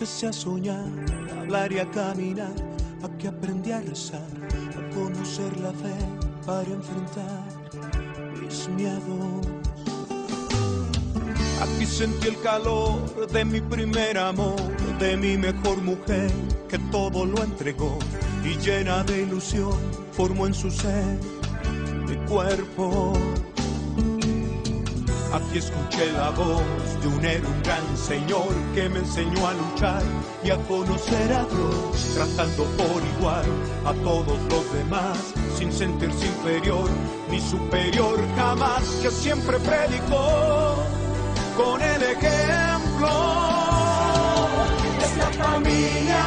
empecé a soñar, a hablar y a caminar, a que aprendí a rezar, a conocer la fe para enfrentar mis miedos. Aquí sentí el calor de mi primer amor, de mi mejor mujer, que todo lo entregó y llena de ilusión formó en su ser mi cuerpo. Aquí escuché la voz de un héroe, un gran señor que me enseñó a luchar y a conocer a Dios, tratando por igual a todos los demás, sin sentirse inferior ni superior jamás, que siempre predicó con el ejemplo. la familia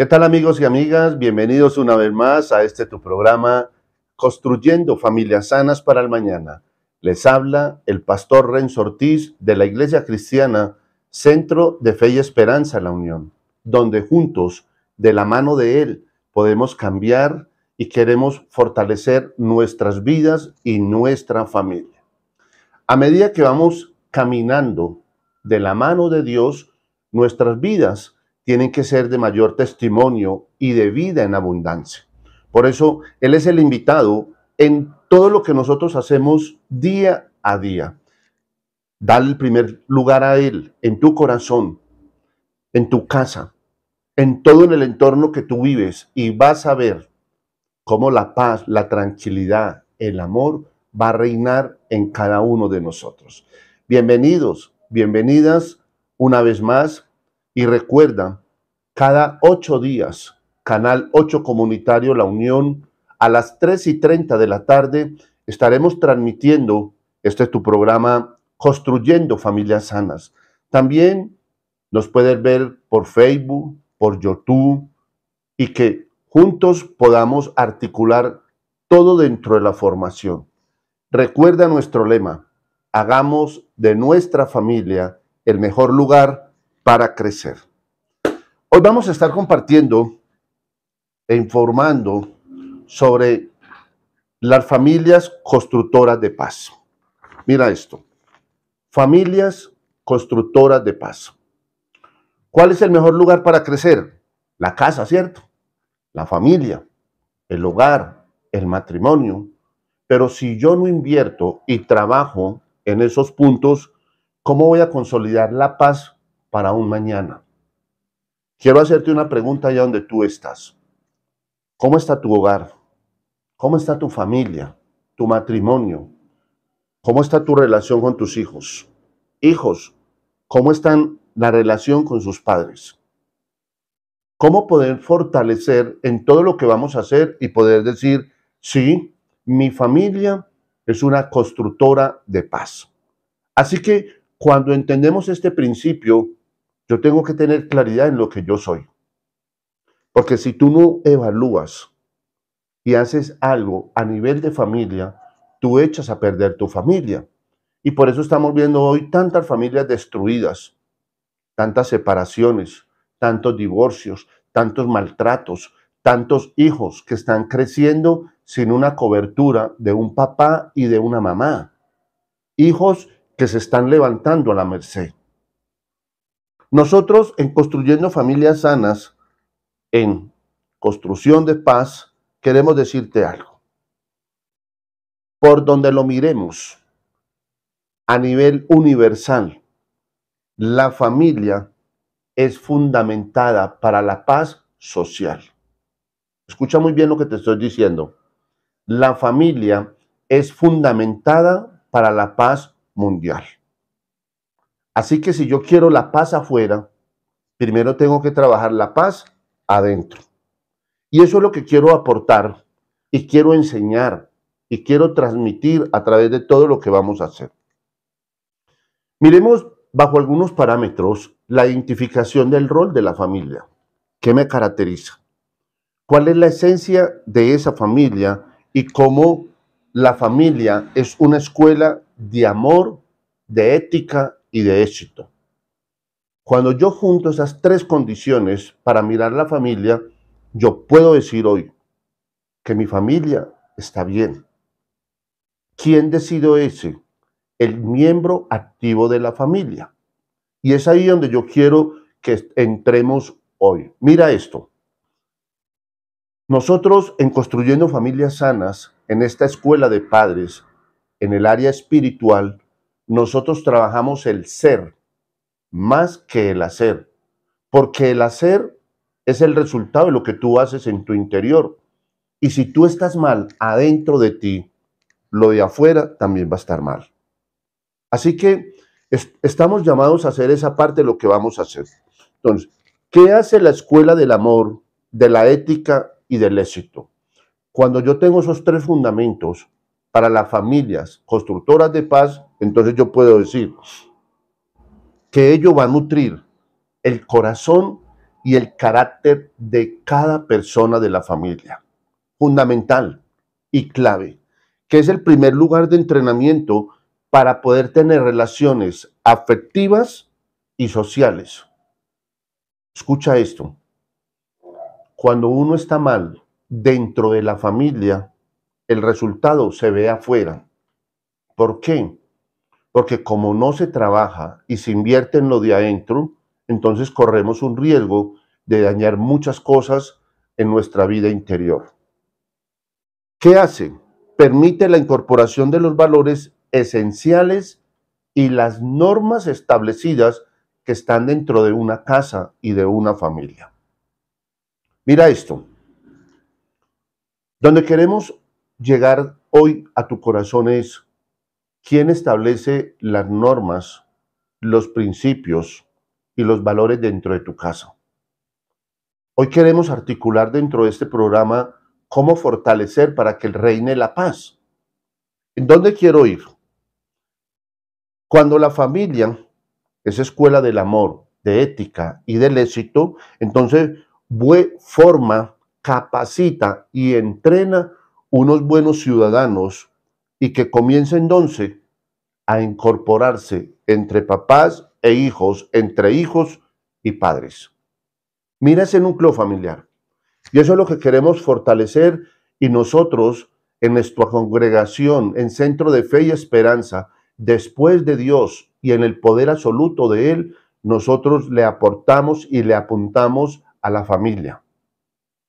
¿Qué tal amigos y amigas? Bienvenidos una vez más a este tu programa Construyendo Familias Sanas para el Mañana. Les habla el pastor Ren Ortiz de la Iglesia Cristiana Centro de Fe y Esperanza en la Unión, donde juntos, de la mano de Él, podemos cambiar y queremos fortalecer nuestras vidas y nuestra familia. A medida que vamos caminando de la mano de Dios, nuestras vidas tienen que ser de mayor testimonio y de vida en abundancia. Por eso Él es el invitado en todo lo que nosotros hacemos día a día. Dale el primer lugar a Él en tu corazón, en tu casa, en todo en el entorno que tú vives y vas a ver cómo la paz, la tranquilidad, el amor va a reinar en cada uno de nosotros. Bienvenidos, bienvenidas una vez más y recuerda cada ocho días, Canal 8 Comunitario La Unión, a las 3 y 30 de la tarde estaremos transmitiendo, este es tu programa, Construyendo Familias Sanas. También nos puedes ver por Facebook, por YouTube, y que juntos podamos articular todo dentro de la formación. Recuerda nuestro lema, hagamos de nuestra familia el mejor lugar para crecer. Hoy vamos a estar compartiendo e informando sobre las familias constructoras de paz. Mira esto. Familias constructoras de paz. ¿Cuál es el mejor lugar para crecer? La casa, ¿cierto? La familia, el hogar, el matrimonio. Pero si yo no invierto y trabajo en esos puntos, ¿cómo voy a consolidar la paz para un mañana? Quiero hacerte una pregunta allá donde tú estás. ¿Cómo está tu hogar? ¿Cómo está tu familia? ¿Tu matrimonio? ¿Cómo está tu relación con tus hijos? Hijos, ¿cómo está la relación con sus padres? ¿Cómo poder fortalecer en todo lo que vamos a hacer y poder decir, sí, mi familia es una constructora de paz? Así que cuando entendemos este principio, yo tengo que tener claridad en lo que yo soy. Porque si tú no evalúas y haces algo a nivel de familia, tú echas a perder tu familia. Y por eso estamos viendo hoy tantas familias destruidas, tantas separaciones, tantos divorcios, tantos maltratos, tantos hijos que están creciendo sin una cobertura de un papá y de una mamá. Hijos que se están levantando a la merced. Nosotros en Construyendo Familias Sanas, en Construcción de Paz, queremos decirte algo. Por donde lo miremos, a nivel universal, la familia es fundamentada para la paz social. Escucha muy bien lo que te estoy diciendo. La familia es fundamentada para la paz mundial. Así que si yo quiero la paz afuera, primero tengo que trabajar la paz adentro. Y eso es lo que quiero aportar y quiero enseñar y quiero transmitir a través de todo lo que vamos a hacer. Miremos bajo algunos parámetros la identificación del rol de la familia. ¿Qué me caracteriza? ¿Cuál es la esencia de esa familia y cómo la familia es una escuela de amor, de ética y de éxito. Cuando yo junto esas tres condiciones para mirar la familia, yo puedo decir hoy que mi familia está bien. ¿Quién decidió ese? El miembro activo de la familia. Y es ahí donde yo quiero que entremos hoy. Mira esto. Nosotros en Construyendo Familias Sanas, en esta escuela de padres, en el área espiritual, nosotros trabajamos el ser más que el hacer, porque el hacer es el resultado de lo que tú haces en tu interior. Y si tú estás mal adentro de ti, lo de afuera también va a estar mal. Así que estamos llamados a hacer esa parte de lo que vamos a hacer. Entonces, ¿qué hace la escuela del amor, de la ética y del éxito? Cuando yo tengo esos tres fundamentos para las familias constructoras de paz, entonces yo puedo decir que ello va a nutrir el corazón y el carácter de cada persona de la familia. Fundamental y clave, que es el primer lugar de entrenamiento para poder tener relaciones afectivas y sociales. Escucha esto. Cuando uno está mal dentro de la familia, el resultado se ve afuera. ¿Por qué? porque como no se trabaja y se invierte en lo de adentro, entonces corremos un riesgo de dañar muchas cosas en nuestra vida interior. ¿Qué hace? Permite la incorporación de los valores esenciales y las normas establecidas que están dentro de una casa y de una familia. Mira esto. Donde queremos llegar hoy a tu corazón es ¿Quién establece las normas, los principios y los valores dentro de tu casa? Hoy queremos articular dentro de este programa cómo fortalecer para que reine la paz. ¿En dónde quiero ir? Cuando la familia es escuela del amor, de ética y del éxito, entonces forma, capacita y entrena unos buenos ciudadanos y que comience entonces a incorporarse entre papás e hijos, entre hijos y padres. Mira ese núcleo familiar. Y eso es lo que queremos fortalecer y nosotros en nuestra congregación, en Centro de Fe y Esperanza, después de Dios y en el poder absoluto de Él, nosotros le aportamos y le apuntamos a la familia.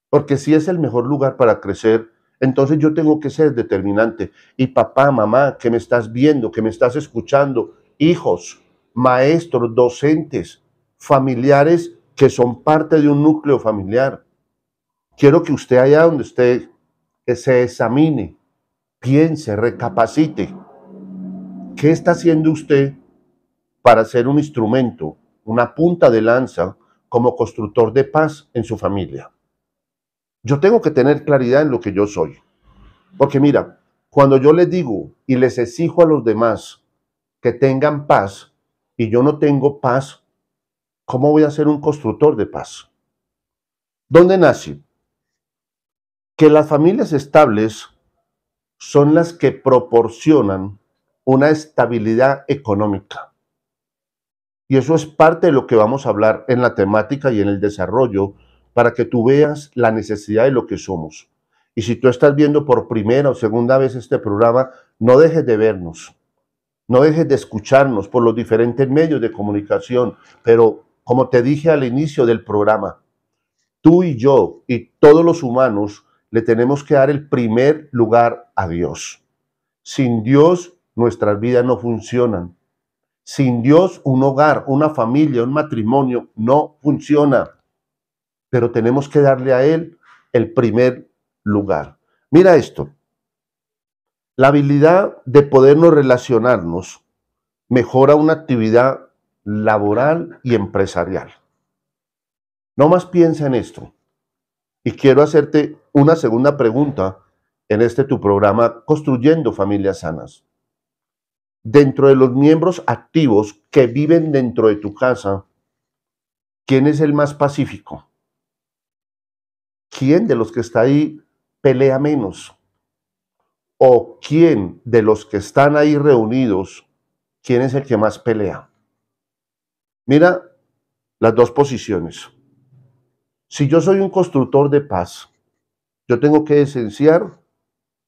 Porque si es el mejor lugar para crecer entonces yo tengo que ser determinante. Y papá, mamá, que me estás viendo, que me estás escuchando, hijos, maestros, docentes, familiares que son parte de un núcleo familiar. Quiero que usted allá donde esté, se examine, piense, recapacite. ¿Qué está haciendo usted para ser un instrumento, una punta de lanza como constructor de paz en su familia? Yo tengo que tener claridad en lo que yo soy. Porque mira, cuando yo les digo y les exijo a los demás que tengan paz y yo no tengo paz, ¿cómo voy a ser un constructor de paz? ¿Dónde nace? Que las familias estables son las que proporcionan una estabilidad económica. Y eso es parte de lo que vamos a hablar en la temática y en el desarrollo para que tú veas la necesidad de lo que somos. Y si tú estás viendo por primera o segunda vez este programa, no dejes de vernos, no dejes de escucharnos por los diferentes medios de comunicación, pero como te dije al inicio del programa, tú y yo y todos los humanos le tenemos que dar el primer lugar a Dios. Sin Dios nuestras vidas no funcionan. Sin Dios un hogar, una familia, un matrimonio no funciona pero tenemos que darle a Él el primer lugar. Mira esto, la habilidad de podernos relacionarnos mejora una actividad laboral y empresarial. No más piensa en esto. Y quiero hacerte una segunda pregunta en este tu programa, Construyendo Familias Sanas. Dentro de los miembros activos que viven dentro de tu casa, ¿quién es el más pacífico? ¿quién de los que está ahí pelea menos? ¿O quién de los que están ahí reunidos, quién es el que más pelea? Mira las dos posiciones. Si yo soy un constructor de paz, yo tengo que esenciar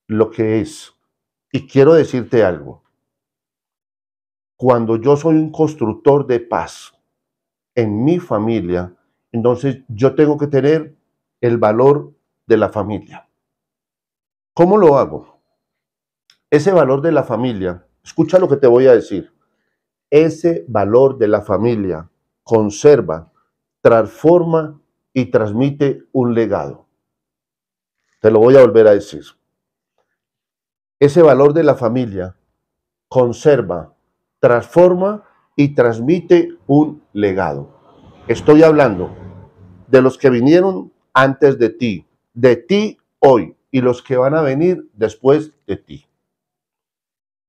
lo que es. Y quiero decirte algo. Cuando yo soy un constructor de paz en mi familia, entonces yo tengo que tener el valor de la familia. ¿Cómo lo hago? Ese valor de la familia, escucha lo que te voy a decir. Ese valor de la familia conserva, transforma y transmite un legado. Te lo voy a volver a decir. Ese valor de la familia conserva, transforma y transmite un legado. Estoy hablando de los que vinieron antes de ti, de ti hoy y los que van a venir después de ti.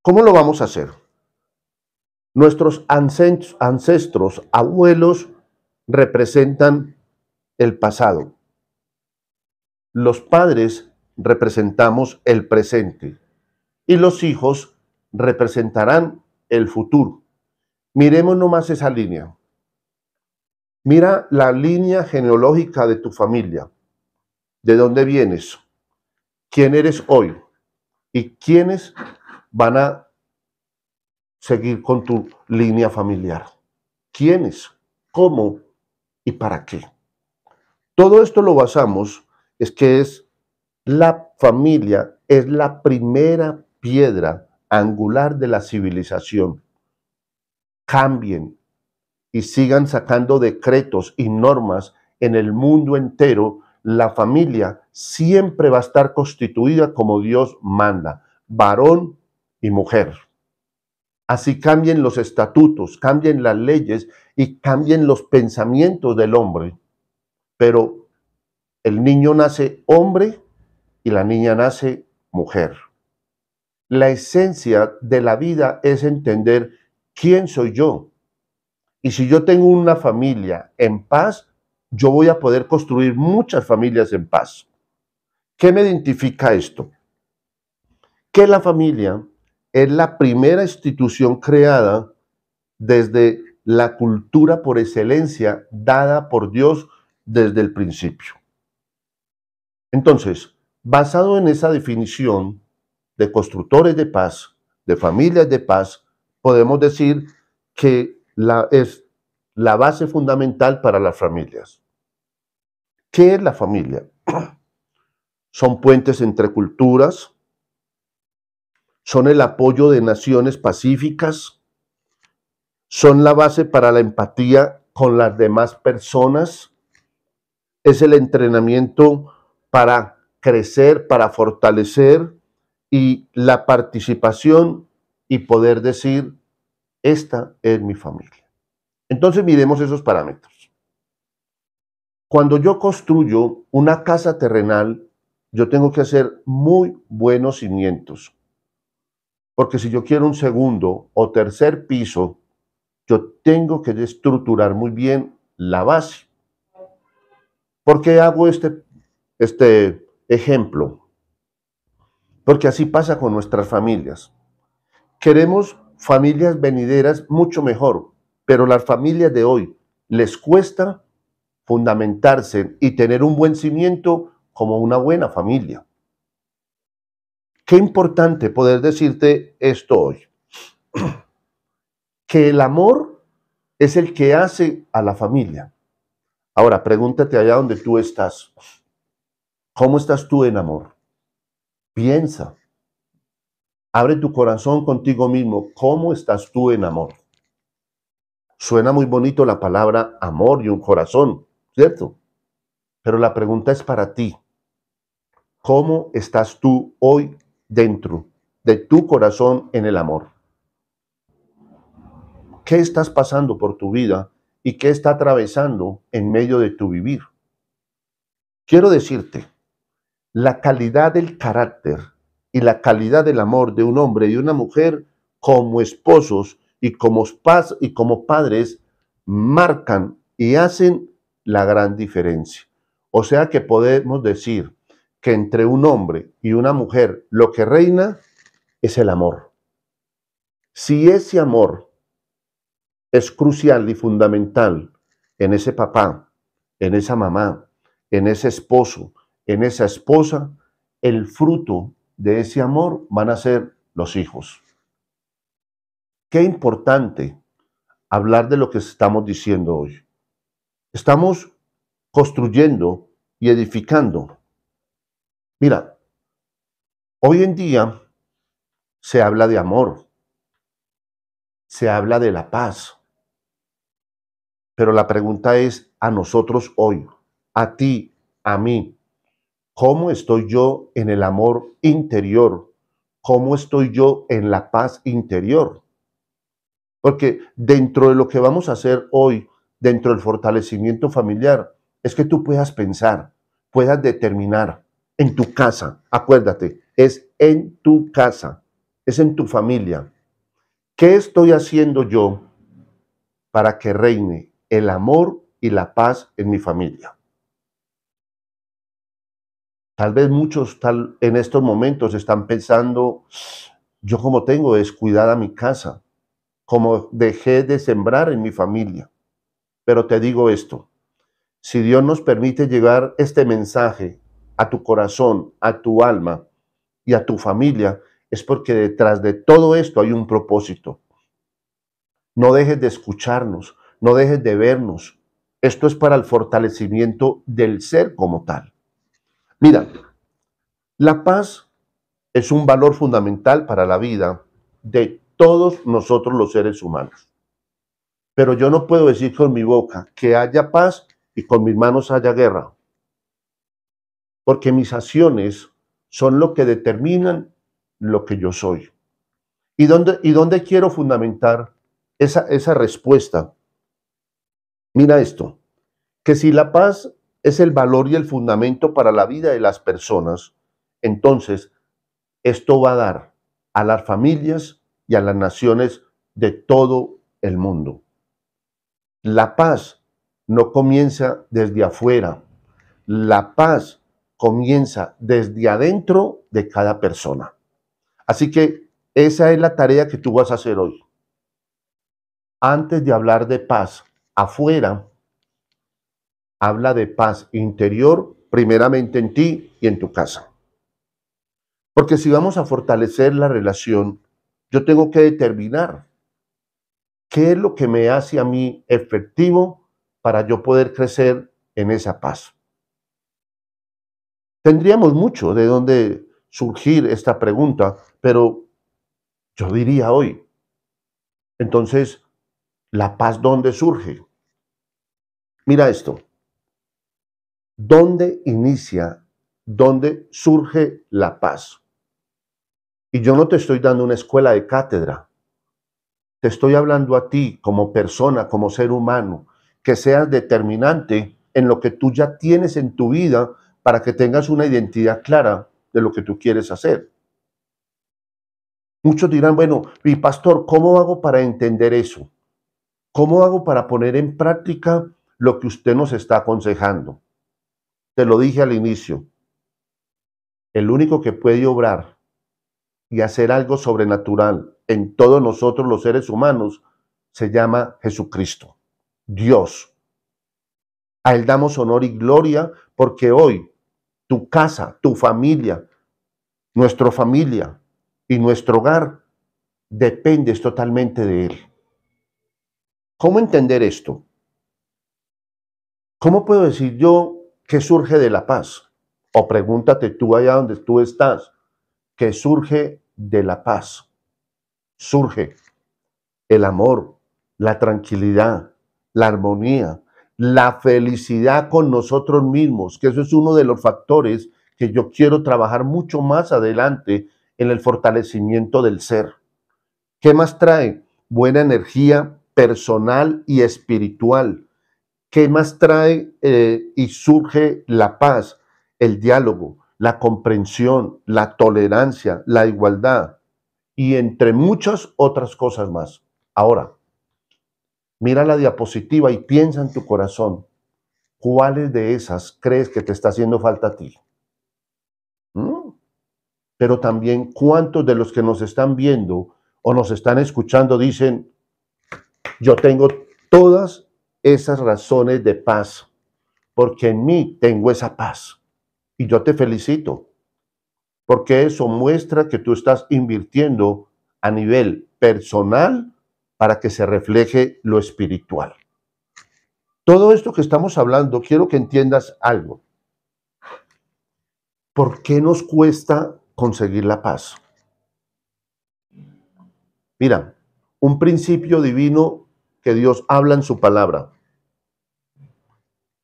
¿Cómo lo vamos a hacer? Nuestros ancestros, abuelos, representan el pasado. Los padres representamos el presente y los hijos representarán el futuro. Miremos nomás esa línea. Mira la línea genealógica de tu familia, de dónde vienes, quién eres hoy y quiénes van a seguir con tu línea familiar. ¿Quiénes? ¿Cómo? ¿Y para qué? Todo esto lo basamos, es que es la familia, es la primera piedra angular de la civilización. Cambien, y sigan sacando decretos y normas en el mundo entero, la familia siempre va a estar constituida como Dios manda, varón y mujer. Así cambien los estatutos, cambien las leyes y cambien los pensamientos del hombre. Pero el niño nace hombre y la niña nace mujer. La esencia de la vida es entender quién soy yo, y si yo tengo una familia en paz, yo voy a poder construir muchas familias en paz. ¿Qué me identifica esto? Que la familia es la primera institución creada desde la cultura por excelencia dada por Dios desde el principio. Entonces, basado en esa definición de constructores de paz, de familias de paz, podemos decir que es la base fundamental para las familias. ¿Qué es la familia? Son puentes entre culturas, son el apoyo de naciones pacíficas, son la base para la empatía con las demás personas, es el entrenamiento para crecer, para fortalecer y la participación y poder decir esta es mi familia. Entonces miremos esos parámetros. Cuando yo construyo una casa terrenal, yo tengo que hacer muy buenos cimientos. Porque si yo quiero un segundo o tercer piso, yo tengo que estructurar muy bien la base. ¿Por qué hago este, este ejemplo? Porque así pasa con nuestras familias. Queremos familias venideras mucho mejor, pero las familias de hoy les cuesta fundamentarse y tener un buen cimiento como una buena familia. Qué importante poder decirte esto hoy, que el amor es el que hace a la familia. Ahora, pregúntate allá donde tú estás, ¿cómo estás tú en amor? Piensa, Abre tu corazón contigo mismo. ¿Cómo estás tú en amor? Suena muy bonito la palabra amor y un corazón, ¿cierto? Pero la pregunta es para ti. ¿Cómo estás tú hoy dentro de tu corazón en el amor? ¿Qué estás pasando por tu vida y qué está atravesando en medio de tu vivir? Quiero decirte, la calidad del carácter y la calidad del amor de un hombre y una mujer como esposos y como, paz, y como padres marcan y hacen la gran diferencia. O sea que podemos decir que entre un hombre y una mujer lo que reina es el amor. Si ese amor es crucial y fundamental en ese papá, en esa mamá, en ese esposo, en esa esposa, el fruto de ese amor van a ser los hijos. Qué importante hablar de lo que estamos diciendo hoy. Estamos construyendo y edificando. Mira, hoy en día se habla de amor, se habla de la paz, pero la pregunta es a nosotros hoy, a ti, a mí, ¿Cómo estoy yo en el amor interior? ¿Cómo estoy yo en la paz interior? Porque dentro de lo que vamos a hacer hoy, dentro del fortalecimiento familiar, es que tú puedas pensar, puedas determinar en tu casa, acuérdate, es en tu casa, es en tu familia. ¿Qué estoy haciendo yo para que reine el amor y la paz en mi familia? Tal vez muchos tal, en estos momentos están pensando, yo como tengo descuidada mi casa, como dejé de sembrar en mi familia. Pero te digo esto, si Dios nos permite llegar este mensaje a tu corazón, a tu alma y a tu familia, es porque detrás de todo esto hay un propósito. No dejes de escucharnos, no dejes de vernos. Esto es para el fortalecimiento del ser como tal. Mira, la paz es un valor fundamental para la vida de todos nosotros los seres humanos. Pero yo no puedo decir con mi boca que haya paz y con mis manos haya guerra. Porque mis acciones son lo que determinan lo que yo soy. ¿Y dónde, y dónde quiero fundamentar esa, esa respuesta? Mira esto, que si la paz es el valor y el fundamento para la vida de las personas, entonces esto va a dar a las familias y a las naciones de todo el mundo. La paz no comienza desde afuera, la paz comienza desde adentro de cada persona. Así que esa es la tarea que tú vas a hacer hoy. Antes de hablar de paz afuera, habla de paz interior primeramente en ti y en tu casa. Porque si vamos a fortalecer la relación, yo tengo que determinar qué es lo que me hace a mí efectivo para yo poder crecer en esa paz. Tendríamos mucho de dónde surgir esta pregunta, pero yo diría hoy, entonces, ¿la paz dónde surge? Mira esto, ¿Dónde inicia, dónde surge la paz? Y yo no te estoy dando una escuela de cátedra. Te estoy hablando a ti como persona, como ser humano, que seas determinante en lo que tú ya tienes en tu vida para que tengas una identidad clara de lo que tú quieres hacer. Muchos dirán, bueno, mi pastor, ¿cómo hago para entender eso? ¿Cómo hago para poner en práctica lo que usted nos está aconsejando? Te lo dije al inicio. El único que puede obrar y hacer algo sobrenatural en todos nosotros los seres humanos se llama Jesucristo, Dios. A Él damos honor y gloria porque hoy tu casa, tu familia, nuestra familia y nuestro hogar dependes totalmente de Él. ¿Cómo entender esto? ¿Cómo puedo decir yo ¿Qué surge de la paz? O pregúntate tú allá donde tú estás, ¿qué surge de la paz? Surge el amor, la tranquilidad, la armonía, la felicidad con nosotros mismos, que eso es uno de los factores que yo quiero trabajar mucho más adelante en el fortalecimiento del ser. ¿Qué más trae? Buena energía personal y espiritual, ¿Qué más trae eh, y surge la paz, el diálogo, la comprensión, la tolerancia, la igualdad y entre muchas otras cosas más? Ahora, mira la diapositiva y piensa en tu corazón, ¿cuáles de esas crees que te está haciendo falta a ti? ¿Mm? Pero también cuántos de los que nos están viendo o nos están escuchando dicen, yo tengo todas esas razones de paz, porque en mí tengo esa paz. Y yo te felicito, porque eso muestra que tú estás invirtiendo a nivel personal para que se refleje lo espiritual. Todo esto que estamos hablando, quiero que entiendas algo. ¿Por qué nos cuesta conseguir la paz? Mira, un principio divino que Dios habla en su palabra.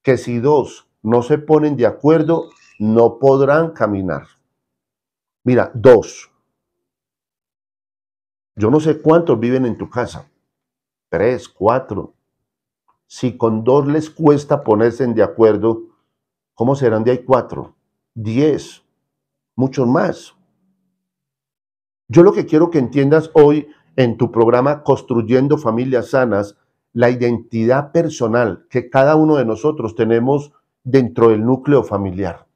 Que si dos no se ponen de acuerdo, no podrán caminar. Mira, dos. Yo no sé cuántos viven en tu casa. Tres, cuatro. Si con dos les cuesta ponerse de acuerdo, ¿cómo serán de ahí cuatro? Diez. Muchos más. Yo lo que quiero que entiendas hoy en tu programa Construyendo Familias Sanas la identidad personal que cada uno de nosotros tenemos dentro del núcleo familiar.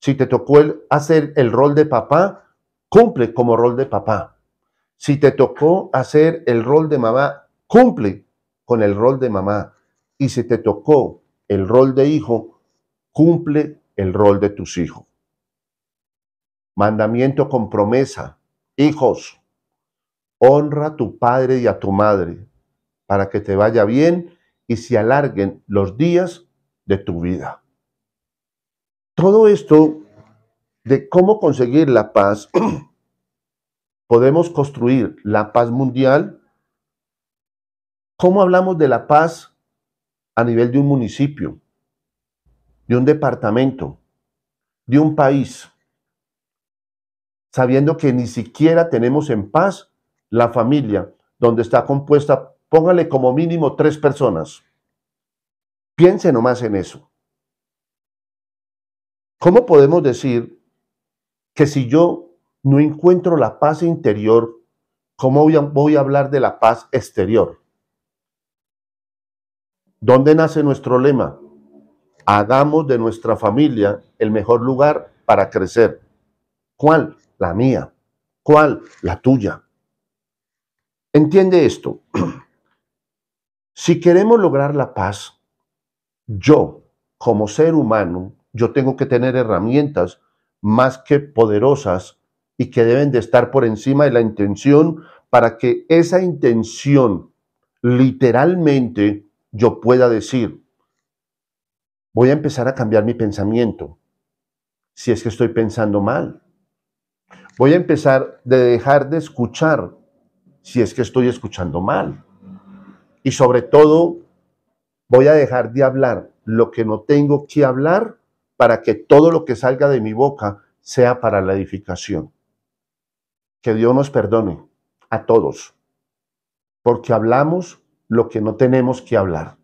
Si te tocó hacer el rol de papá, cumple como rol de papá. Si te tocó hacer el rol de mamá, cumple con el rol de mamá. Y si te tocó el rol de hijo, cumple el rol de tus hijos. Mandamiento con promesa. Hijos, honra a tu padre y a tu madre, para que te vaya bien y se alarguen los días de tu vida. Todo esto de cómo conseguir la paz, podemos construir la paz mundial. ¿Cómo hablamos de la paz a nivel de un municipio, de un departamento, de un país? Sabiendo que ni siquiera tenemos en paz la familia, donde está compuesta, póngale como mínimo tres personas. Piense nomás en eso. ¿Cómo podemos decir que si yo no encuentro la paz interior, cómo voy a, voy a hablar de la paz exterior? ¿Dónde nace nuestro lema? Hagamos de nuestra familia el mejor lugar para crecer. ¿Cuál? La mía. ¿Cuál? La tuya. Entiende esto. Si queremos lograr la paz, yo, como ser humano, yo tengo que tener herramientas más que poderosas y que deben de estar por encima de la intención para que esa intención literalmente yo pueda decir, voy a empezar a cambiar mi pensamiento, si es que estoy pensando mal. Voy a empezar de dejar de escuchar si es que estoy escuchando mal. Y sobre todo, voy a dejar de hablar lo que no tengo que hablar para que todo lo que salga de mi boca sea para la edificación. Que Dios nos perdone a todos, porque hablamos lo que no tenemos que hablar,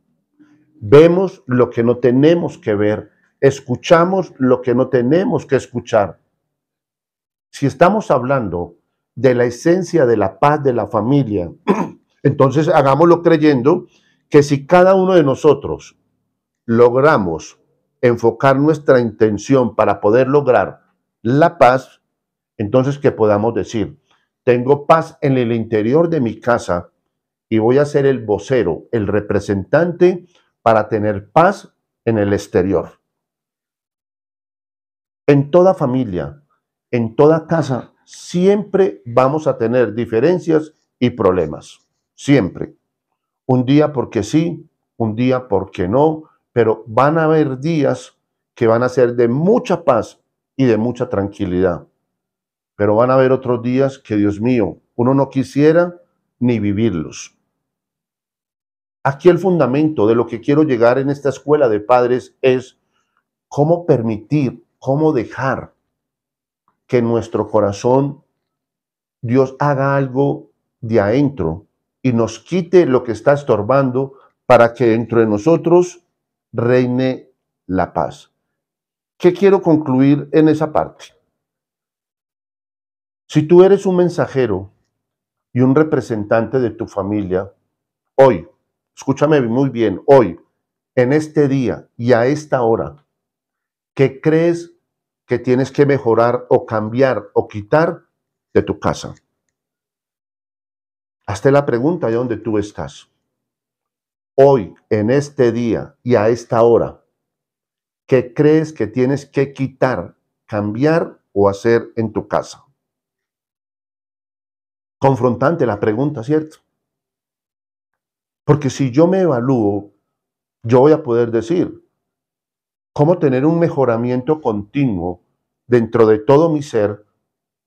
vemos lo que no tenemos que ver, escuchamos lo que no tenemos que escuchar. Si estamos hablando de la esencia de la paz de la familia. Entonces hagámoslo creyendo que si cada uno de nosotros logramos enfocar nuestra intención para poder lograr la paz, entonces que podamos decir, tengo paz en el interior de mi casa y voy a ser el vocero, el representante para tener paz en el exterior. En toda familia, en toda casa, siempre vamos a tener diferencias y problemas. Siempre. Un día porque sí, un día porque no, pero van a haber días que van a ser de mucha paz y de mucha tranquilidad. Pero van a haber otros días que, Dios mío, uno no quisiera ni vivirlos. Aquí el fundamento de lo que quiero llegar en esta escuela de padres es cómo permitir, cómo dejar que nuestro corazón Dios haga algo de adentro y nos quite lo que está estorbando para que dentro de nosotros reine la paz. ¿Qué quiero concluir en esa parte? Si tú eres un mensajero y un representante de tu familia, hoy, escúchame muy bien, hoy, en este día y a esta hora, que crees que tienes que mejorar o cambiar o quitar de tu casa. Hazte la pregunta de dónde tú estás. Hoy, en este día y a esta hora, ¿qué crees que tienes que quitar, cambiar o hacer en tu casa? Confrontante la pregunta, ¿cierto? Porque si yo me evalúo, yo voy a poder decir, cómo tener un mejoramiento continuo dentro de todo mi ser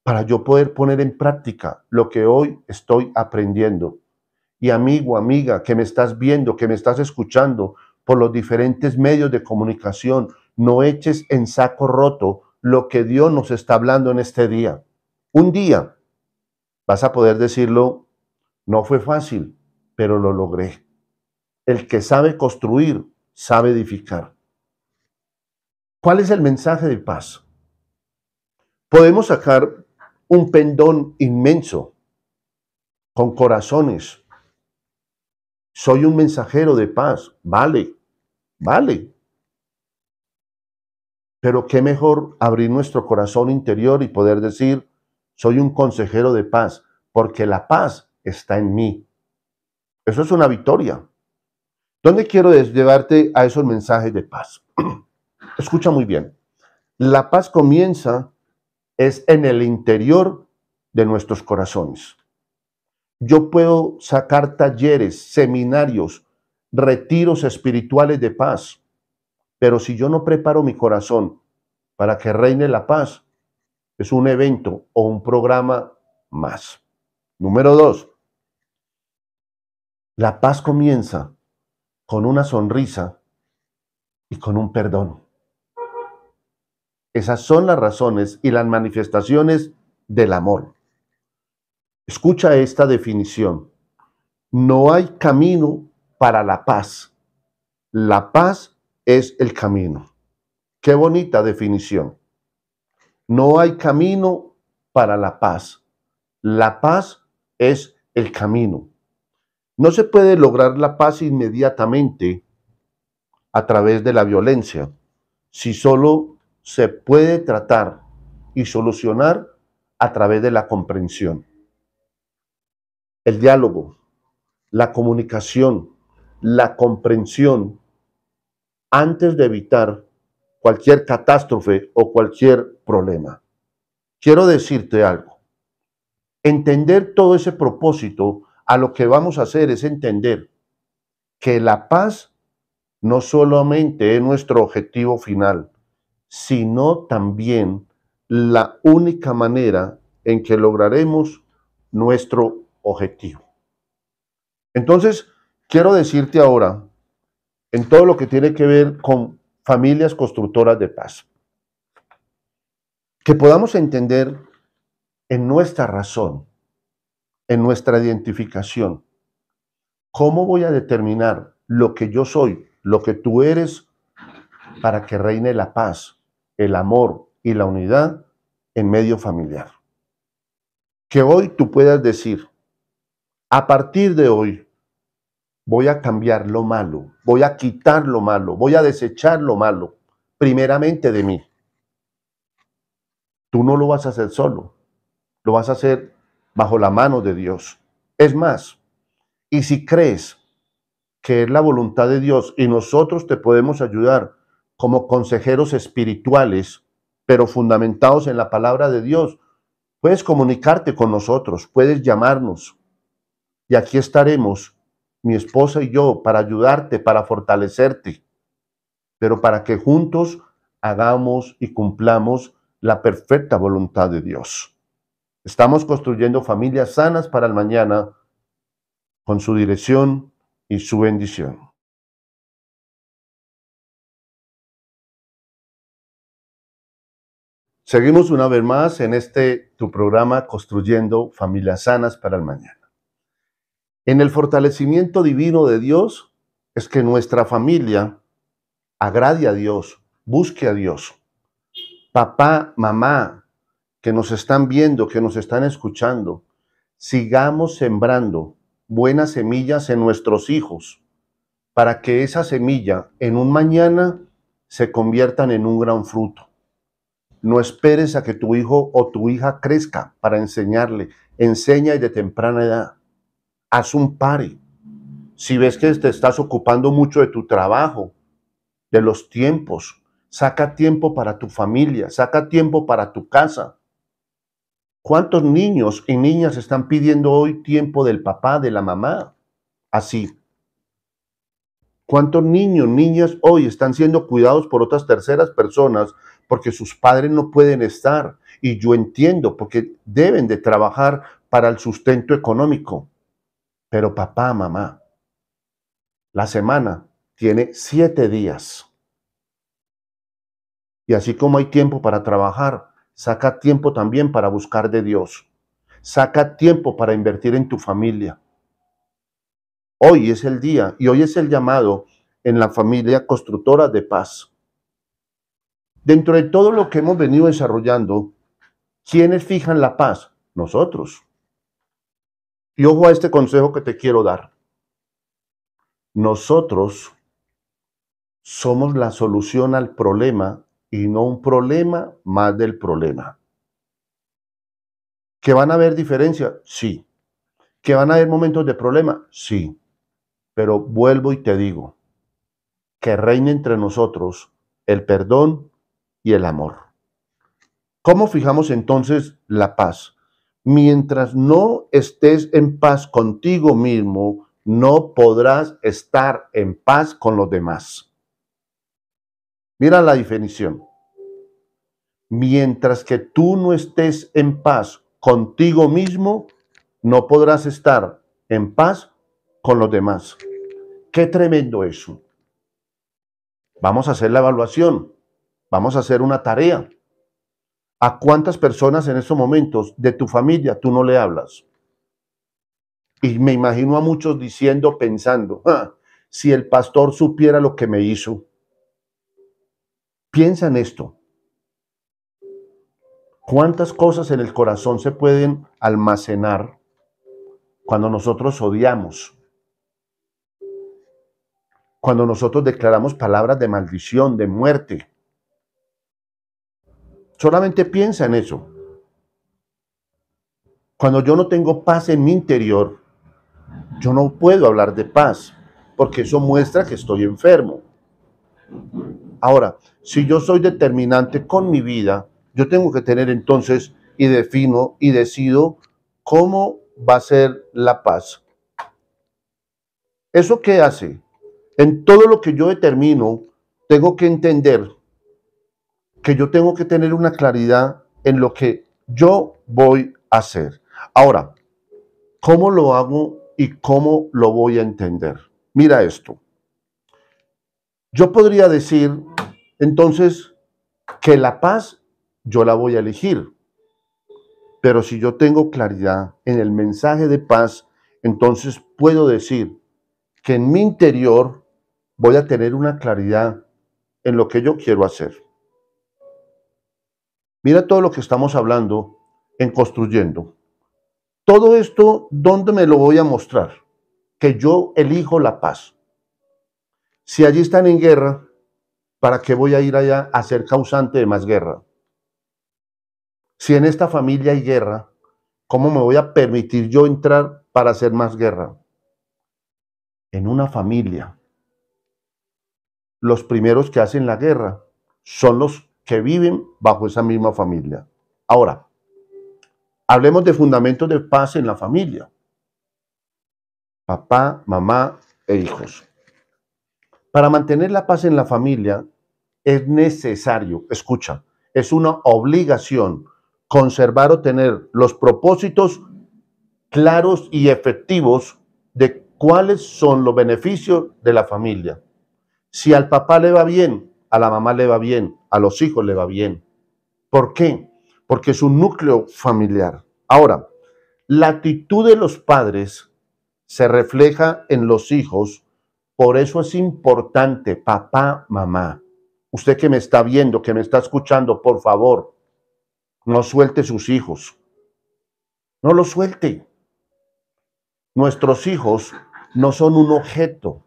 para yo poder poner en práctica lo que hoy estoy aprendiendo. Y amigo, amiga, que me estás viendo, que me estás escuchando por los diferentes medios de comunicación, no eches en saco roto lo que Dios nos está hablando en este día. Un día vas a poder decirlo, no fue fácil, pero lo logré. El que sabe construir, sabe edificar. ¿Cuál es el mensaje de paz? Podemos sacar un pendón inmenso con corazones. Soy un mensajero de paz, vale, vale. Pero qué mejor abrir nuestro corazón interior y poder decir, soy un consejero de paz, porque la paz está en mí. Eso es una victoria. ¿Dónde quiero llevarte a esos mensajes de paz? Escucha muy bien. La paz comienza es en el interior de nuestros corazones. Yo puedo sacar talleres, seminarios, retiros espirituales de paz, pero si yo no preparo mi corazón para que reine la paz, es un evento o un programa más. Número dos, la paz comienza con una sonrisa y con un perdón. Esas son las razones y las manifestaciones del amor. Escucha esta definición. No hay camino para la paz. La paz es el camino. Qué bonita definición. No hay camino para la paz. La paz es el camino. No se puede lograr la paz inmediatamente a través de la violencia, si solo se puede tratar y solucionar a través de la comprensión. El diálogo, la comunicación, la comprensión, antes de evitar cualquier catástrofe o cualquier problema. Quiero decirte algo. Entender todo ese propósito a lo que vamos a hacer es entender que la paz no solamente es nuestro objetivo final, sino también la única manera en que lograremos nuestro objetivo. Entonces, quiero decirte ahora, en todo lo que tiene que ver con familias constructoras de paz, que podamos entender en nuestra razón, en nuestra identificación, cómo voy a determinar lo que yo soy, lo que tú eres, para que reine la paz el amor y la unidad en medio familiar. Que hoy tú puedas decir, a partir de hoy voy a cambiar lo malo, voy a quitar lo malo, voy a desechar lo malo, primeramente de mí. Tú no lo vas a hacer solo, lo vas a hacer bajo la mano de Dios. Es más, y si crees que es la voluntad de Dios y nosotros te podemos ayudar como consejeros espirituales, pero fundamentados en la palabra de Dios. Puedes comunicarte con nosotros, puedes llamarnos. Y aquí estaremos, mi esposa y yo, para ayudarte, para fortalecerte, pero para que juntos hagamos y cumplamos la perfecta voluntad de Dios. Estamos construyendo familias sanas para el mañana con su dirección y su bendición. Seguimos una vez más en este tu programa Construyendo Familias Sanas para el Mañana. En el fortalecimiento divino de Dios es que nuestra familia agrade a Dios, busque a Dios. Papá, mamá, que nos están viendo, que nos están escuchando, sigamos sembrando buenas semillas en nuestros hijos para que esa semilla en un mañana se conviertan en un gran fruto no esperes a que tu hijo o tu hija crezca para enseñarle. Enseña de temprana edad. Haz un pare. Si ves que te estás ocupando mucho de tu trabajo, de los tiempos, saca tiempo para tu familia, saca tiempo para tu casa. ¿Cuántos niños y niñas están pidiendo hoy tiempo del papá, de la mamá? Así. ¿Cuántos niños, niñas hoy están siendo cuidados por otras terceras personas porque sus padres no pueden estar. Y yo entiendo, porque deben de trabajar para el sustento económico. Pero papá, mamá, la semana tiene siete días. Y así como hay tiempo para trabajar, saca tiempo también para buscar de Dios. Saca tiempo para invertir en tu familia. Hoy es el día y hoy es el llamado en la familia constructora de paz. Dentro de todo lo que hemos venido desarrollando, ¿quiénes fijan la paz? Nosotros. Y ojo a este consejo que te quiero dar. Nosotros somos la solución al problema y no un problema más del problema. ¿Que van a haber diferencias? Sí. ¿Que van a haber momentos de problema? Sí. Pero vuelvo y te digo, que reine entre nosotros el perdón y el amor. ¿Cómo fijamos entonces la paz? Mientras no estés en paz contigo mismo, no podrás estar en paz con los demás. Mira la definición. Mientras que tú no estés en paz contigo mismo, no podrás estar en paz con los demás. Qué tremendo eso. Vamos a hacer la evaluación. Vamos a hacer una tarea. ¿A cuántas personas en estos momentos de tu familia tú no le hablas? Y me imagino a muchos diciendo, pensando, ah, si el pastor supiera lo que me hizo. Piensa en esto. ¿Cuántas cosas en el corazón se pueden almacenar cuando nosotros odiamos? Cuando nosotros declaramos palabras de maldición, de muerte. Solamente piensa en eso. Cuando yo no tengo paz en mi interior, yo no puedo hablar de paz, porque eso muestra que estoy enfermo. Ahora, si yo soy determinante con mi vida, yo tengo que tener entonces y defino y decido cómo va a ser la paz. ¿Eso qué hace? En todo lo que yo determino, tengo que entender que yo tengo que tener una claridad en lo que yo voy a hacer. Ahora, ¿cómo lo hago y cómo lo voy a entender? Mira esto. Yo podría decir, entonces, que la paz yo la voy a elegir. Pero si yo tengo claridad en el mensaje de paz, entonces puedo decir que en mi interior voy a tener una claridad en lo que yo quiero hacer. Mira todo lo que estamos hablando en construyendo. Todo esto, ¿dónde me lo voy a mostrar? Que yo elijo la paz. Si allí están en guerra, ¿para qué voy a ir allá a ser causante de más guerra? Si en esta familia hay guerra, ¿cómo me voy a permitir yo entrar para hacer más guerra? En una familia, los primeros que hacen la guerra son los que viven bajo esa misma familia. Ahora, hablemos de fundamentos de paz en la familia. Papá, mamá e hijos. Para mantener la paz en la familia es necesario, escucha, es una obligación conservar o tener los propósitos claros y efectivos de cuáles son los beneficios de la familia. Si al papá le va bien, a la mamá le va bien, a los hijos le va bien. ¿Por qué? Porque es un núcleo familiar. Ahora, la actitud de los padres se refleja en los hijos, por eso es importante, papá, mamá, usted que me está viendo, que me está escuchando, por favor, no suelte sus hijos, no los suelte. Nuestros hijos no son un objeto,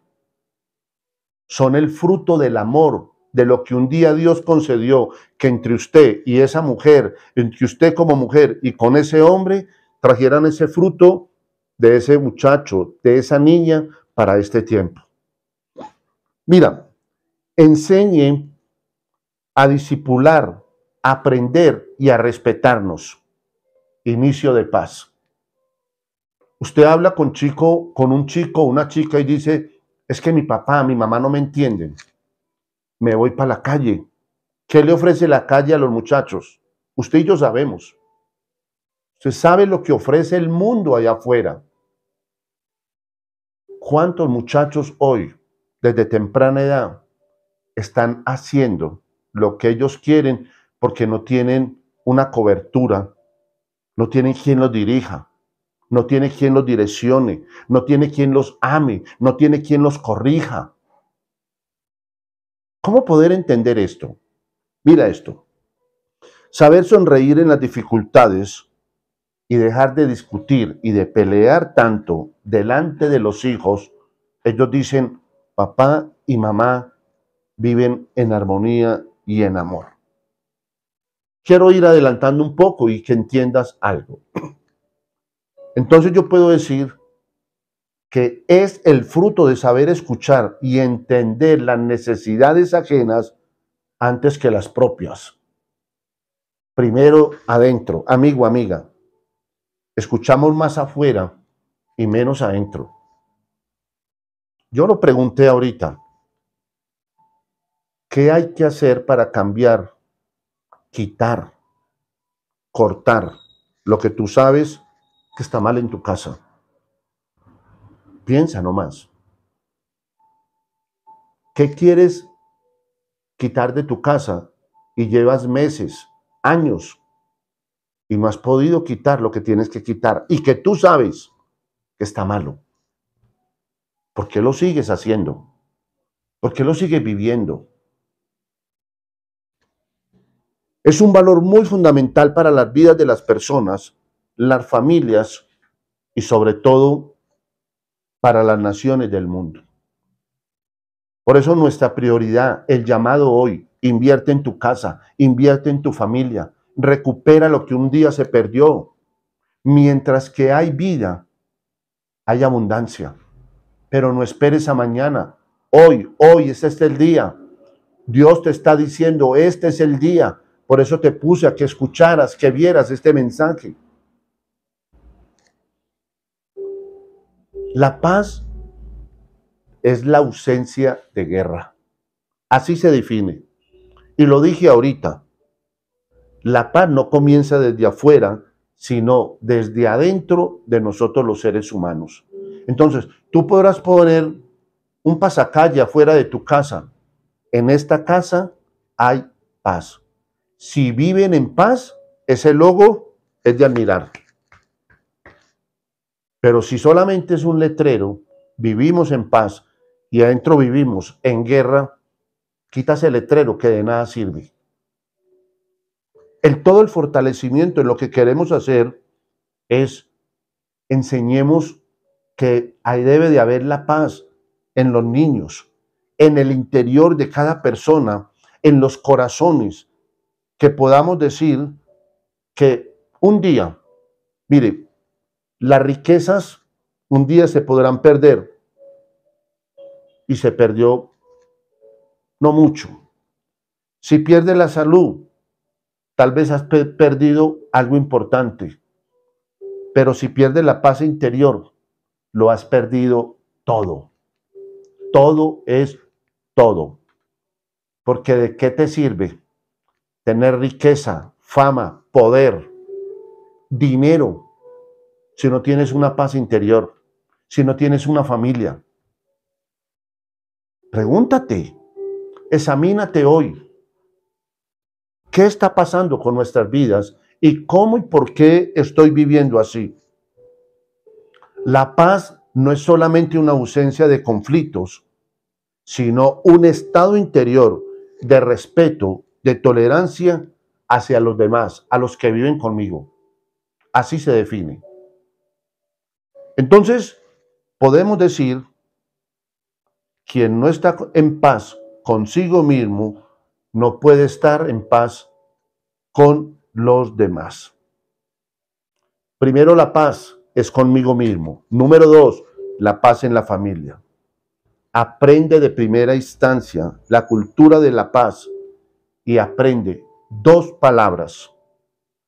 son el fruto del amor, de lo que un día Dios concedió, que entre usted y esa mujer, entre usted como mujer y con ese hombre, trajeran ese fruto de ese muchacho, de esa niña, para este tiempo. Mira, enseñe a disipular, a aprender y a respetarnos. Inicio de paz. Usted habla con chico, con un chico, una chica y dice, es que mi papá, mi mamá no me entienden me voy para la calle. ¿Qué le ofrece la calle a los muchachos? Usted y yo sabemos. Usted sabe lo que ofrece el mundo allá afuera. ¿Cuántos muchachos hoy, desde temprana edad, están haciendo lo que ellos quieren porque no tienen una cobertura, no tienen quien los dirija, no tienen quien los direccione, no tienen quien los ame, no tiene quien los corrija? ¿Cómo poder entender esto? Mira esto. Saber sonreír en las dificultades y dejar de discutir y de pelear tanto delante de los hijos, ellos dicen, papá y mamá viven en armonía y en amor. Quiero ir adelantando un poco y que entiendas algo. Entonces yo puedo decir que es el fruto de saber escuchar y entender las necesidades ajenas antes que las propias. Primero adentro, amigo, amiga. Escuchamos más afuera y menos adentro. Yo lo pregunté ahorita. ¿Qué hay que hacer para cambiar, quitar, cortar lo que tú sabes que está mal en tu casa? Piensa nomás. ¿Qué quieres quitar de tu casa y llevas meses, años y no has podido quitar lo que tienes que quitar y que tú sabes que está malo? ¿Por qué lo sigues haciendo? ¿Por qué lo sigues viviendo? Es un valor muy fundamental para las vidas de las personas, las familias y sobre todo para las naciones del mundo. Por eso nuestra prioridad, el llamado hoy, invierte en tu casa, invierte en tu familia, recupera lo que un día se perdió. Mientras que hay vida, hay abundancia. Pero no esperes a mañana. Hoy, hoy es este el día. Dios te está diciendo, este es el día. Por eso te puse a que escucharas, que vieras este mensaje. La paz es la ausencia de guerra. Así se define. Y lo dije ahorita. La paz no comienza desde afuera, sino desde adentro de nosotros los seres humanos. Entonces, tú podrás poner un pasacalle afuera de tu casa. En esta casa hay paz. Si viven en paz, ese logo es de admirar. Pero si solamente es un letrero, vivimos en paz y adentro vivimos en guerra, quítase el letrero que de nada sirve. En todo el fortalecimiento en lo que queremos hacer es enseñemos que ahí debe de haber la paz en los niños, en el interior de cada persona, en los corazones, que podamos decir que un día, mire, las riquezas un día se podrán perder. Y se perdió no mucho. Si pierdes la salud, tal vez has perdido algo importante. Pero si pierdes la paz interior, lo has perdido todo. Todo es todo. Porque ¿de qué te sirve tener riqueza, fama, poder, dinero, si no tienes una paz interior, si no tienes una familia. Pregúntate, examínate hoy, ¿qué está pasando con nuestras vidas y cómo y por qué estoy viviendo así? La paz no es solamente una ausencia de conflictos, sino un estado interior de respeto, de tolerancia hacia los demás, a los que viven conmigo. Así se define. Entonces, podemos decir, quien no está en paz consigo mismo, no puede estar en paz con los demás. Primero, la paz es conmigo mismo. Número dos, la paz en la familia. Aprende de primera instancia la cultura de la paz y aprende dos palabras,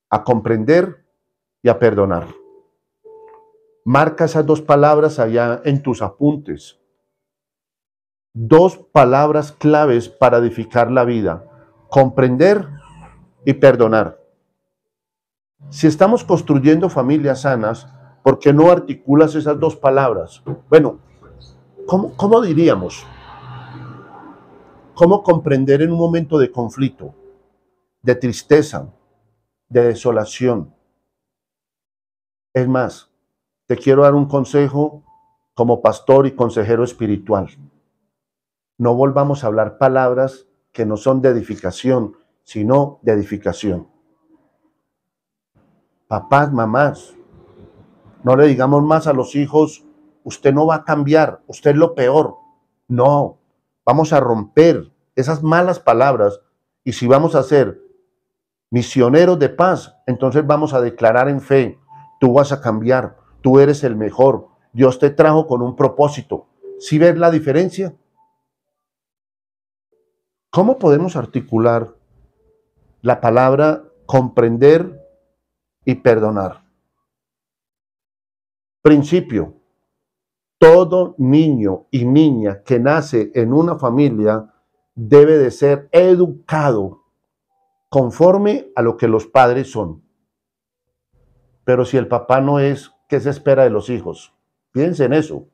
a comprender y a perdonar. Marca esas dos palabras allá en tus apuntes. Dos palabras claves para edificar la vida. Comprender y perdonar. Si estamos construyendo familias sanas, ¿por qué no articulas esas dos palabras? Bueno, ¿cómo, diríamos? ¿Cómo comprender en un momento de conflicto, de tristeza, de desolación? Es más, te quiero dar un consejo como pastor y consejero espiritual. No volvamos a hablar palabras que no son de edificación, sino de edificación. Papás, mamás, no le digamos más a los hijos, usted no va a cambiar, usted es lo peor. No, vamos a romper esas malas palabras y si vamos a ser misioneros de paz, entonces vamos a declarar en fe, tú vas a cambiar, Tú eres el mejor. Dios te trajo con un propósito. ¿Sí ves la diferencia? ¿Cómo podemos articular la palabra comprender y perdonar? Principio. Todo niño y niña que nace en una familia debe de ser educado conforme a lo que los padres son. Pero si el papá no es ¿Qué se espera de los hijos? Piensen eso.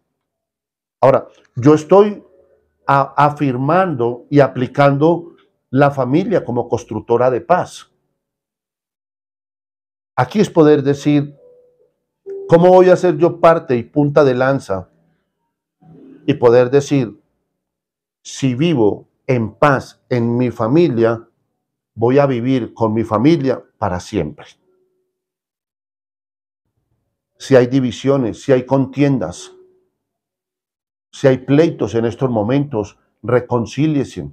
Ahora, yo estoy afirmando y aplicando la familia como constructora de paz. Aquí es poder decir, ¿cómo voy a ser yo parte y punta de lanza? Y poder decir, si vivo en paz en mi familia, voy a vivir con mi familia para siempre si hay divisiones, si hay contiendas, si hay pleitos en estos momentos, reconcíliese,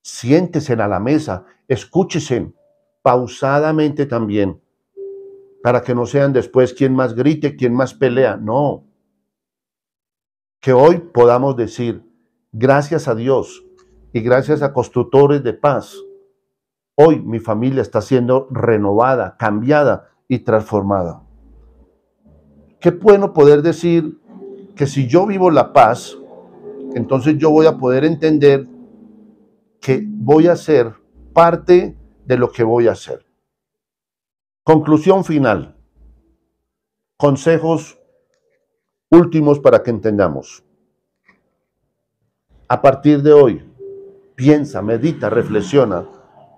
siéntese a la mesa, escúchese pausadamente también, para que no sean después quien más grite, quien más pelea, no. Que hoy podamos decir, gracias a Dios y gracias a constructores de paz, hoy mi familia está siendo renovada, cambiada y transformada. Qué bueno poder decir que si yo vivo la paz, entonces yo voy a poder entender que voy a ser parte de lo que voy a hacer. Conclusión final. Consejos últimos para que entendamos. A partir de hoy, piensa, medita, reflexiona.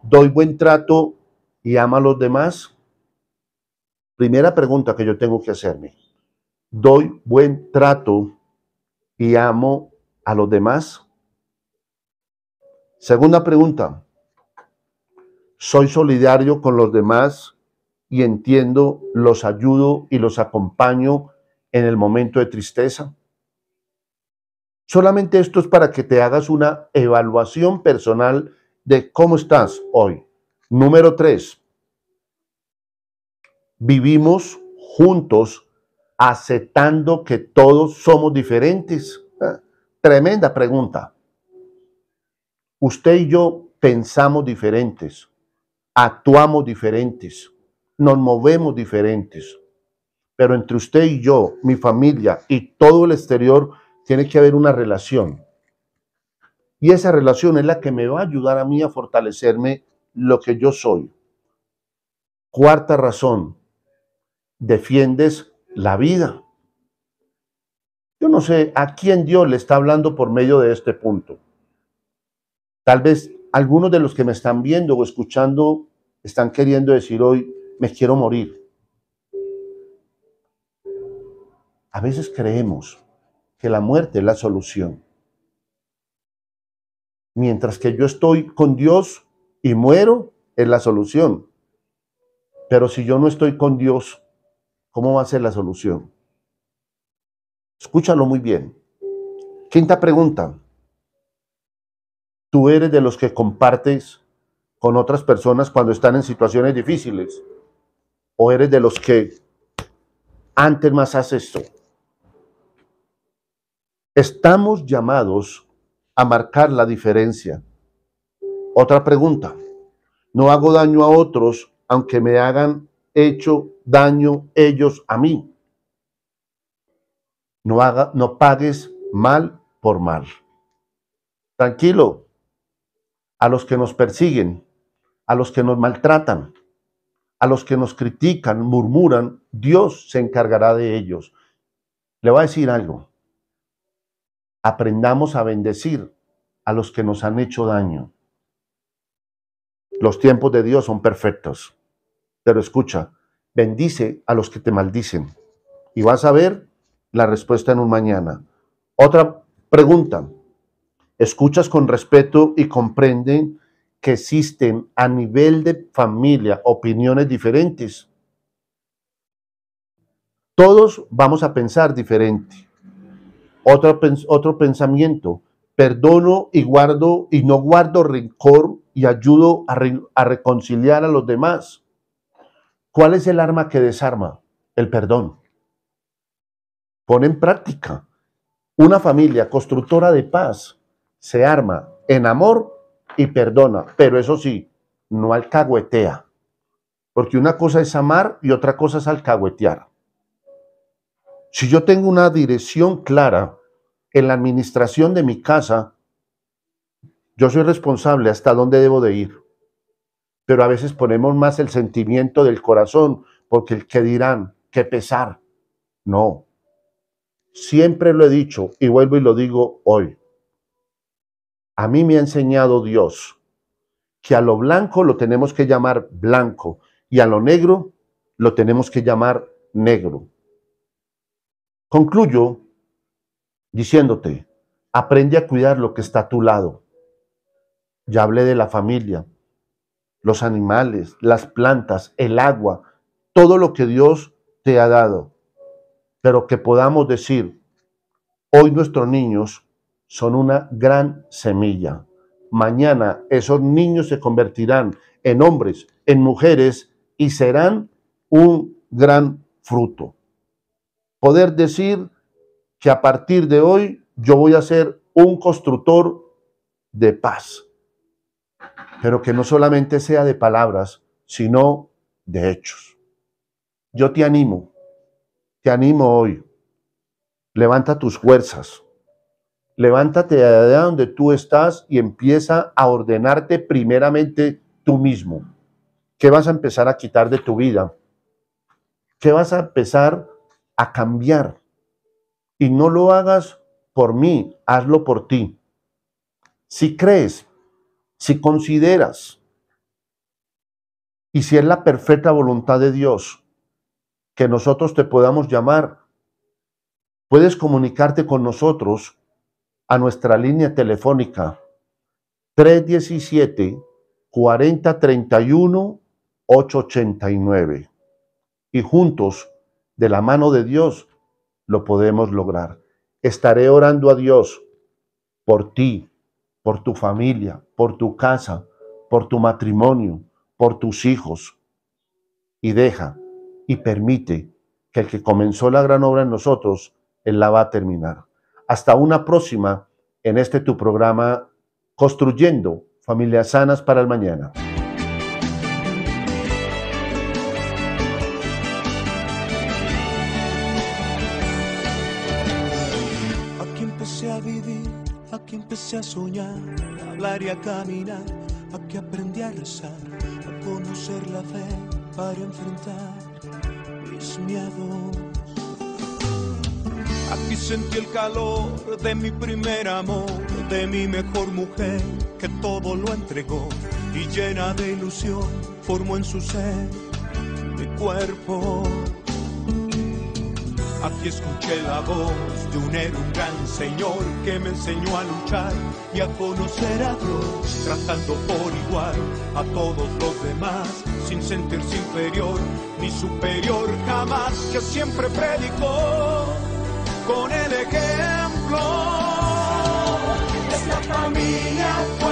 ¿Doy buen trato y ama a los demás? Primera pregunta que yo tengo que hacerme doy buen trato y amo a los demás? Segunda pregunta. Soy solidario con los demás y entiendo, los ayudo y los acompaño en el momento de tristeza. Solamente esto es para que te hagas una evaluación personal de cómo estás hoy. Número tres, vivimos juntos aceptando que todos somos diferentes? Ah, tremenda pregunta. Usted y yo pensamos diferentes, actuamos diferentes, nos movemos diferentes, pero entre usted y yo, mi familia y todo el exterior, tiene que haber una relación. Y esa relación es la que me va a ayudar a mí a fortalecerme lo que yo soy. Cuarta razón, defiendes la vida. Yo no sé a quién Dios le está hablando por medio de este punto. Tal vez algunos de los que me están viendo o escuchando están queriendo decir hoy, me quiero morir. A veces creemos que la muerte es la solución. Mientras que yo estoy con Dios y muero, es la solución. Pero si yo no estoy con Dios, ¿Cómo va a ser la solución? Escúchalo muy bien. Quinta pregunta. ¿Tú eres de los que compartes con otras personas cuando están en situaciones difíciles? ¿O eres de los que antes más haces esto? Estamos llamados a marcar la diferencia. Otra pregunta. No hago daño a otros aunque me hagan hecho daño ellos a mí. No, haga, no pagues mal por mal. Tranquilo, a los que nos persiguen, a los que nos maltratan, a los que nos critican, murmuran, Dios se encargará de ellos. Le voy a decir algo. Aprendamos a bendecir a los que nos han hecho daño. Los tiempos de Dios son perfectos. Pero escucha, bendice a los que te maldicen. Y vas a ver la respuesta en un mañana. Otra pregunta. Escuchas con respeto y comprenden que existen a nivel de familia opiniones diferentes. Todos vamos a pensar diferente. Otro, otro pensamiento. Perdono y guardo y no guardo rencor y ayudo a, a reconciliar a los demás. ¿Cuál es el arma que desarma? El perdón. Pon en práctica. Una familia constructora de paz se arma en amor y perdona, pero eso sí, no alcahuetea. Porque una cosa es amar y otra cosa es alcahuetear. Si yo tengo una dirección clara en la administración de mi casa, yo soy responsable hasta dónde debo de ir pero a veces ponemos más el sentimiento del corazón, porque el que dirán, qué pesar. No. Siempre lo he dicho y vuelvo y lo digo hoy. A mí me ha enseñado Dios que a lo blanco lo tenemos que llamar blanco y a lo negro lo tenemos que llamar negro. Concluyo diciéndote, aprende a cuidar lo que está a tu lado. Ya hablé de la familia, los animales, las plantas, el agua, todo lo que Dios te ha dado. Pero que podamos decir, hoy nuestros niños son una gran semilla. Mañana esos niños se convertirán en hombres, en mujeres y serán un gran fruto. Poder decir que a partir de hoy yo voy a ser un constructor de paz pero que no solamente sea de palabras, sino de hechos. Yo te animo, te animo hoy. Levanta tus fuerzas. Levántate de donde tú estás y empieza a ordenarte primeramente tú mismo. ¿Qué vas a empezar a quitar de tu vida? ¿Qué vas a empezar a cambiar? Y no lo hagas por mí, hazlo por ti. Si crees si consideras y si es la perfecta voluntad de Dios que nosotros te podamos llamar, puedes comunicarte con nosotros a nuestra línea telefónica 317 4031 889. Y juntos, de la mano de Dios, lo podemos lograr. Estaré orando a Dios por ti, por tu familia, por tu casa, por tu matrimonio, por tus hijos. Y deja y permite que el que comenzó la gran obra en nosotros, Él la va a terminar. Hasta una próxima en este tu programa Construyendo Familias Sanas para el Mañana. a soñar, a hablar y a caminar, a que aprendí a rezar, a conocer la fe para enfrentar mis miedos. Aquí sentí el calor de mi primer amor, de mi mejor mujer, que todo lo entregó y llena de ilusión formó en su ser mi cuerpo. Aquí escuché la voz de un héroe, un gran señor que me enseñó a luchar y a conocer a Dios, tratando por igual a todos los demás, sin sentirse inferior ni superior jamás, que siempre predicó con el ejemplo. Es la familia.